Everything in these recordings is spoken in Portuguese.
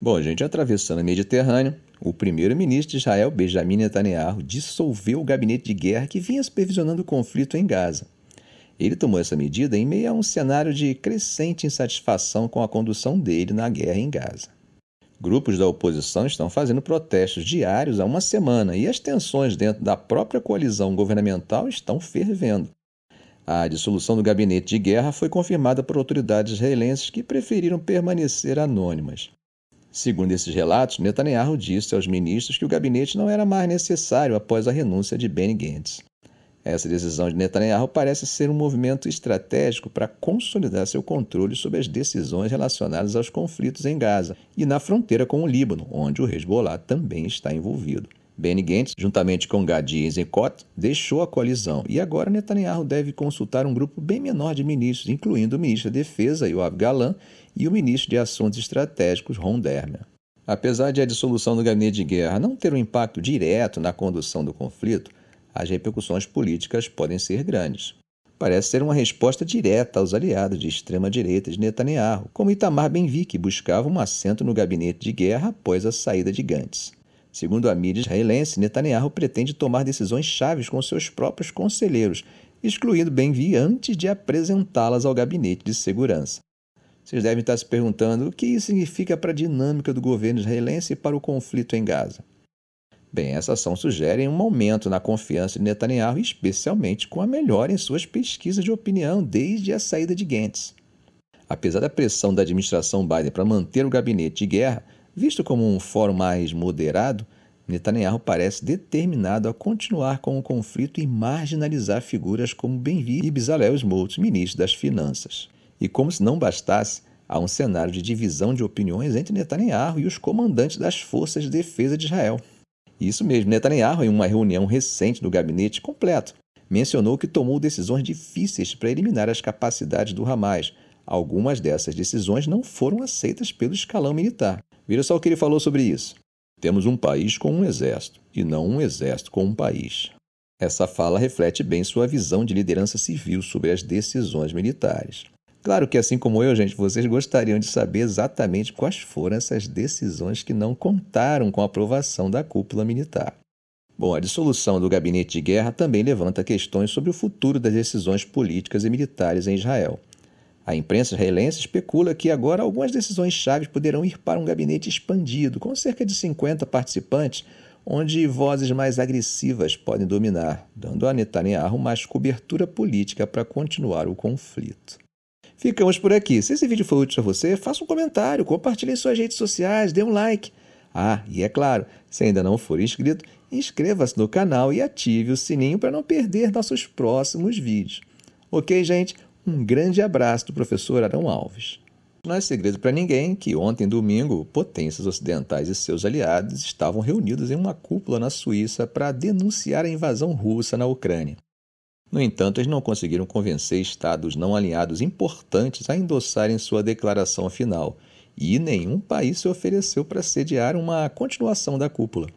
Bom, gente, atravessando o Mediterrâneo, o primeiro-ministro de Israel, Benjamin Netanyahu, dissolveu o gabinete de guerra que vinha supervisionando o conflito em Gaza. Ele tomou essa medida em meio a um cenário de crescente insatisfação com a condução dele na guerra em Gaza. Grupos da oposição estão fazendo protestos diários há uma semana e as tensões dentro da própria coalizão governamental estão fervendo. A dissolução do gabinete de guerra foi confirmada por autoridades israelenses que preferiram permanecer anônimas. Segundo esses relatos, Netanyahu disse aos ministros que o gabinete não era mais necessário após a renúncia de Benny Gantz. Essa decisão de Netanyahu parece ser um movimento estratégico para consolidar seu controle sobre as decisões relacionadas aos conflitos em Gaza e na fronteira com o Líbano, onde o Hezbollah também está envolvido. Benny Gantz, juntamente com Gadi Eisenkot, deixou a coalizão e agora Netanyahu deve consultar um grupo bem menor de ministros, incluindo o ministro da Defesa Yoav Galan e o ministro de Assuntos Estratégicos, Ron Dermer. Apesar de a dissolução do gabinete de guerra não ter um impacto direto na condução do conflito, as repercussões políticas podem ser grandes. Parece ser uma resposta direta aos aliados de extrema-direita de Netanyahu, como Itamar Benvi, que buscava um assento no gabinete de guerra após a saída de Gantz. Segundo a mídia israelense, Netanyahu pretende tomar decisões chaves com seus próprios conselheiros, excluindo Benvi antes de apresentá-las ao gabinete de segurança. Vocês devem estar se perguntando o que isso significa para a dinâmica do governo israelense e para o conflito em Gaza. Bem, essa ação sugere um aumento na confiança de Netanyahu, especialmente com a melhora em suas pesquisas de opinião desde a saída de Gantz. Apesar da pressão da administração Biden para manter o gabinete de guerra, visto como um fórum mais moderado, Netanyahu parece determinado a continuar com o conflito e marginalizar figuras como Benvi e Bezalel Smoot, ministro das Finanças. E como se não bastasse, há um cenário de divisão de opiniões entre Netanyahu e os comandantes das forças de defesa de Israel. Isso mesmo, Netanyahu, em uma reunião recente do gabinete completo, mencionou que tomou decisões difíceis para eliminar as capacidades do Hamas. Algumas dessas decisões não foram aceitas pelo escalão militar. Veja só o que ele falou sobre isso. Temos um país com um exército, e não um exército com um país. Essa fala reflete bem sua visão de liderança civil sobre as decisões militares. Claro que, assim como eu, gente, vocês gostariam de saber exatamente quais foram essas decisões que não contaram com a aprovação da cúpula militar. Bom, a dissolução do gabinete de guerra também levanta questões sobre o futuro das decisões políticas e militares em Israel. A imprensa israelense especula que agora algumas decisões chaves poderão ir para um gabinete expandido, com cerca de 50 participantes, onde vozes mais agressivas podem dominar, dando a Netanyahu mais cobertura política para continuar o conflito. Ficamos por aqui. Se esse vídeo foi útil a você, faça um comentário, compartilhe em suas redes sociais, dê um like. Ah, e é claro, se ainda não for inscrito, inscreva-se no canal e ative o sininho para não perder nossos próximos vídeos. Ok, gente? Um grande abraço do professor Arão Alves. Não é segredo para ninguém que ontem, domingo, potências ocidentais e seus aliados estavam reunidos em uma cúpula na Suíça para denunciar a invasão russa na Ucrânia. No entanto, eles não conseguiram convencer estados não alinhados importantes a endossarem sua declaração final, e nenhum país se ofereceu para sediar uma continuação da cúpula.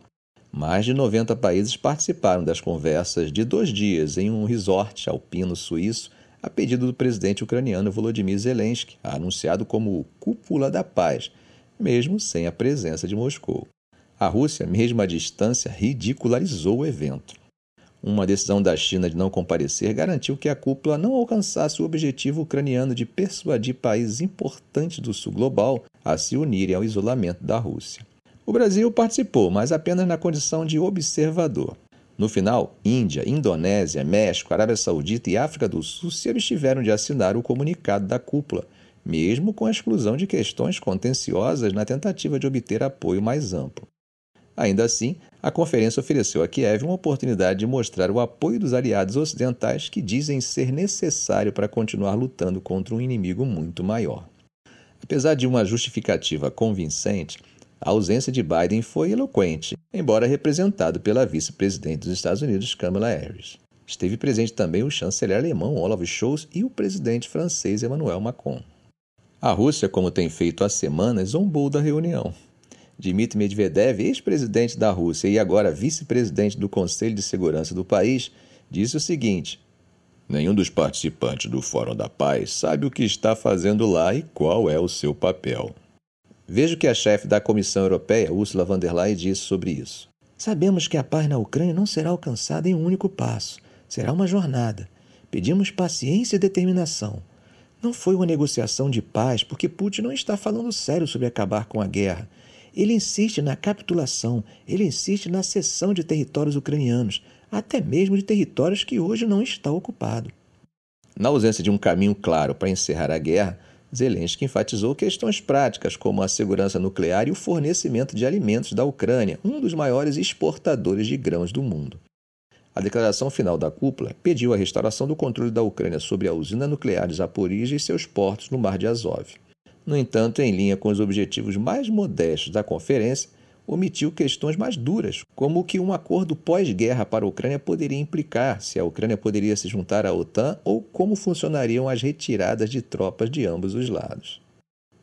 Mais de 90 países participaram das conversas de dois dias em um resort alpino suíço, a pedido do presidente ucraniano Volodymyr Zelensky, anunciado como Cúpula da Paz, mesmo sem a presença de Moscou. A Rússia, mesmo à distância, ridicularizou o evento. Uma decisão da China de não comparecer garantiu que a cúpula não alcançasse o objetivo ucraniano de persuadir países importantes do sul global a se unirem ao isolamento da Rússia. O Brasil participou, mas apenas na condição de observador. No final, Índia, Indonésia, México, Arábia Saudita e África do Sul se abstiveram de assinar o comunicado da cúpula, mesmo com a exclusão de questões contenciosas na tentativa de obter apoio mais amplo. Ainda assim, a conferência ofereceu a Kiev uma oportunidade de mostrar o apoio dos aliados ocidentais que dizem ser necessário para continuar lutando contra um inimigo muito maior. Apesar de uma justificativa convincente, a ausência de Biden foi eloquente, embora representado pela vice-presidente dos Estados Unidos, Kamala Harris. Esteve presente também o chanceler alemão Olaf Scholz e o presidente francês Emmanuel Macron. A Rússia, como tem feito há semanas, zombou da reunião, Dmitry Medvedev, ex-presidente da Rússia e agora vice-presidente do Conselho de Segurança do país, disse o seguinte: Nenhum dos participantes do Fórum da Paz sabe o que está fazendo lá e qual é o seu papel. Veja o que a chefe da Comissão Europeia, Ursula von der Leyen, disse sobre isso. Sabemos que a paz na Ucrânia não será alcançada em um único passo, será uma jornada. Pedimos paciência e determinação. Não foi uma negociação de paz porque Putin não está falando sério sobre acabar com a guerra ele insiste na capitulação, ele insiste na cessão de territórios ucranianos, até mesmo de territórios que hoje não está ocupado. Na ausência de um caminho claro para encerrar a guerra, Zelensky enfatizou questões práticas como a segurança nuclear e o fornecimento de alimentos da Ucrânia, um dos maiores exportadores de grãos do mundo. A declaração final da cúpula pediu a restauração do controle da Ucrânia sobre a usina nuclear de Zaporizhia e seus portos no Mar de Azov. No entanto, em linha com os objetivos mais modestos da conferência, omitiu questões mais duras, como o que um acordo pós-guerra para a Ucrânia poderia implicar, se a Ucrânia poderia se juntar à OTAN ou como funcionariam as retiradas de tropas de ambos os lados.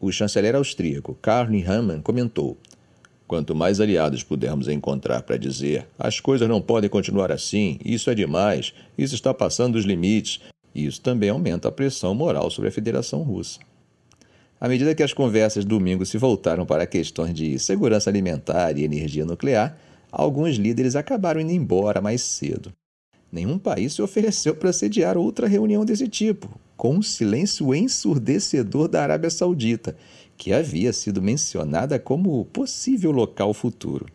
O chanceler austríaco Karl Niehamann comentou: Quanto mais aliados pudermos encontrar para dizer as coisas não podem continuar assim, isso é demais, isso está passando dos limites, isso também aumenta a pressão moral sobre a Federação Russa. À medida que as conversas domingo se voltaram para questões de segurança alimentar e energia nuclear, alguns líderes acabaram indo embora mais cedo. Nenhum país se ofereceu para sediar outra reunião desse tipo, com o um silêncio ensurdecedor da Arábia Saudita, que havia sido mencionada como possível local futuro.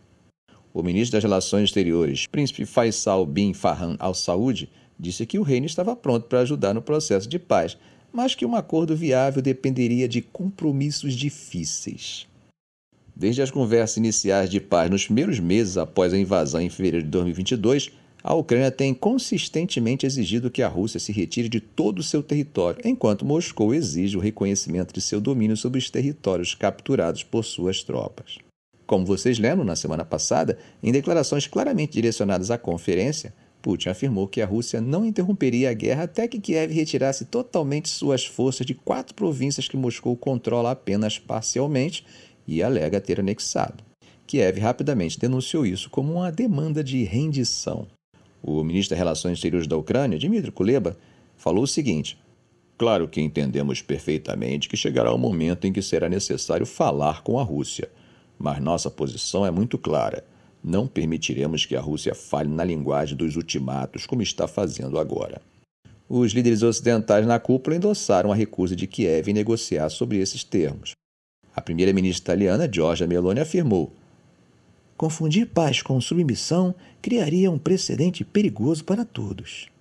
O ministro das Relações Exteriores, príncipe Faisal bin Farhan al-Saud, disse que o reino estava pronto para ajudar no processo de paz, mas que um acordo viável dependeria de compromissos difíceis. Desde as conversas iniciais de paz nos primeiros meses após a invasão em fevereiro de 2022, a Ucrânia tem consistentemente exigido que a Rússia se retire de todo o seu território, enquanto Moscou exige o reconhecimento de seu domínio sobre os territórios capturados por suas tropas. Como vocês lembram, na semana passada, em declarações claramente direcionadas à conferência, Putin afirmou que a Rússia não interromperia a guerra até que Kiev retirasse totalmente suas forças de quatro províncias que Moscou controla apenas parcialmente e alega ter anexado. Kiev rapidamente denunciou isso como uma demanda de rendição. O ministro das Relações Exteriores da Ucrânia, Dmitry Kuleba, falou o seguinte: Claro que entendemos perfeitamente que chegará o momento em que será necessário falar com a Rússia, mas nossa posição é muito clara não permitiremos que a Rússia fale na linguagem dos ultimatos, como está fazendo agora. Os líderes ocidentais na cúpula endossaram a recusa de Kiev em negociar sobre esses termos. A primeira-ministra italiana, Giorgia Meloni, afirmou: Confundir paz com submissão criaria um precedente perigoso para todos.